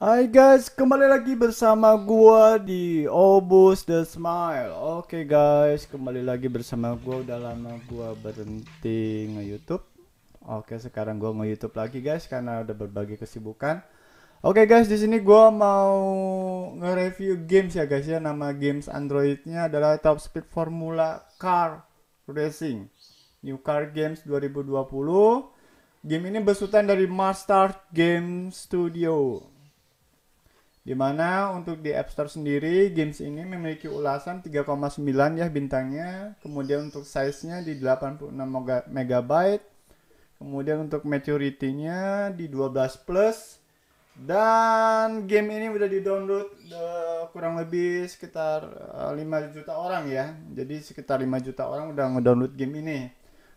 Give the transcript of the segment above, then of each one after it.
Hai guys, kembali lagi bersama gua di Obus The Smile. Oke okay guys, kembali lagi bersama gua. Udah lama gua berhenti nge-YouTube. Oke, okay, sekarang gua nge-YouTube lagi guys karena udah berbagai kesibukan. Oke okay guys, di sini gua mau nge-review games ya guys ya. Nama games Androidnya adalah Top Speed Formula Car Racing New Car Games 2020. Game ini besutan dari Master Game Studio. Dimana untuk di App Store sendiri games ini memiliki ulasan 3,9 ya bintangnya. Kemudian untuk size-nya di 86 MB. Kemudian untuk maturity-nya di 12 plus. Dan game ini udah di-download uh, kurang lebih sekitar 5 eh, juta orang ya. Jadi sekitar 5 juta orang udah ngedownload game ini.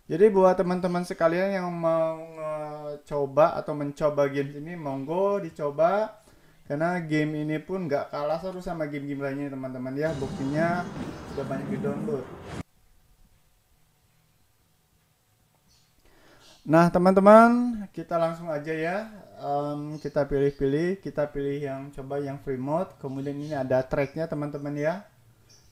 Jadi buat teman-teman sekalian yang mau uh, coba atau mencoba games ini monggo dicoba karena game ini pun gak kalah seru sama game-game lainnya teman-teman ya buktinya sudah banyak di download nah teman-teman kita langsung aja ya um, kita pilih-pilih kita pilih yang coba yang free mode kemudian ini ada tracknya teman-teman ya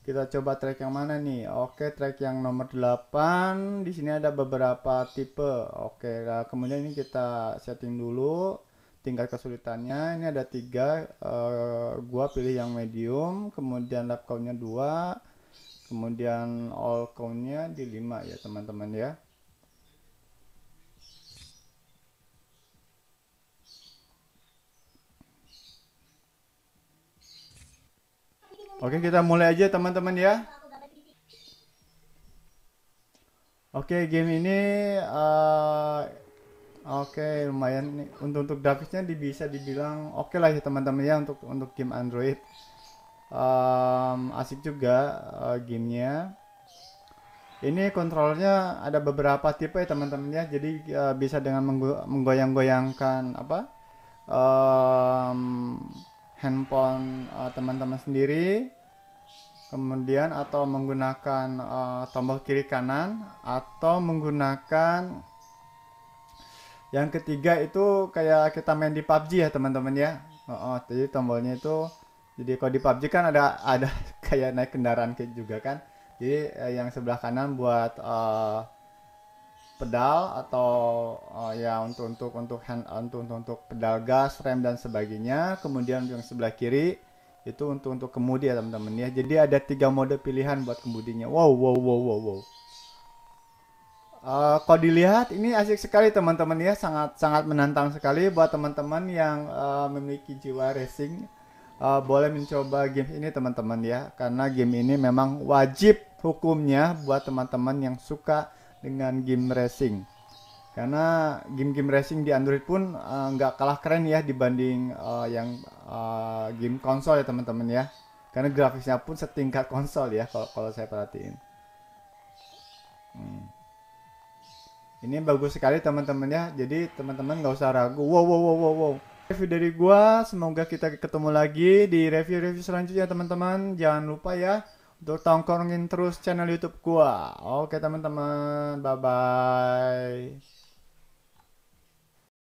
kita coba track yang mana nih oke track yang nomor 8 di sini ada beberapa tipe oke nah, kemudian ini kita setting dulu tingkat kesulitannya ini ada tiga uh, gua pilih yang medium kemudian lap countnya dua kemudian all countnya di lima ya teman-teman ya Oke kita mulai aja teman-teman ya Oke game ini uh, Oke, okay, lumayan nih. Untuk untuk grafisnya bisa dibilang oke okay lah ya teman-teman ya untuk untuk game Android. Um, asik juga uh, gamenya. Ini kontrolnya ada beberapa tipe ya teman-teman ya. Jadi uh, bisa dengan menggo menggoyang-goyangkan apa um, handphone eh, teman-teman uh, sendiri. Kemudian atau menggunakan uh, tombol kiri kanan atau menggunakan yang ketiga itu kayak kita main di PUBG ya teman-teman ya oh, oh jadi tombolnya itu jadi kalau di PUBG kan ada ada kayak naik kendaraan kayak juga kan jadi eh, yang sebelah kanan buat uh, pedal atau uh, ya untuk untuk untuk hand untuk, untuk untuk pedal gas rem dan sebagainya kemudian yang sebelah kiri itu untuk untuk kemudi ya teman-teman ya jadi ada tiga mode pilihan buat kemudinya wow wow wow wow wow Kau eh, kalau dilihat ini asik sekali teman-teman ya sangat sangat menantang sekali buat teman-teman yang uh, memiliki jiwa racing uh, boleh mencoba game ini teman-teman ya karena game ini memang wajib hukumnya buat teman-teman yang suka dengan game racing karena game-game racing di Android pun nggak uh, kalah keren ya dibanding uh, yang uh, game konsol ya teman-teman ya karena grafisnya pun setingkat konsol ya kalau kalau saya perhatiin. ini bagus sekali teman-temannya jadi teman-teman nggak usah ragu wow wow wow wow wow review dari gua semoga kita ketemu lagi di review-review selanjutnya teman-teman jangan lupa ya untuk tongkrongin terus channel YouTube gua oke teman-teman bye bye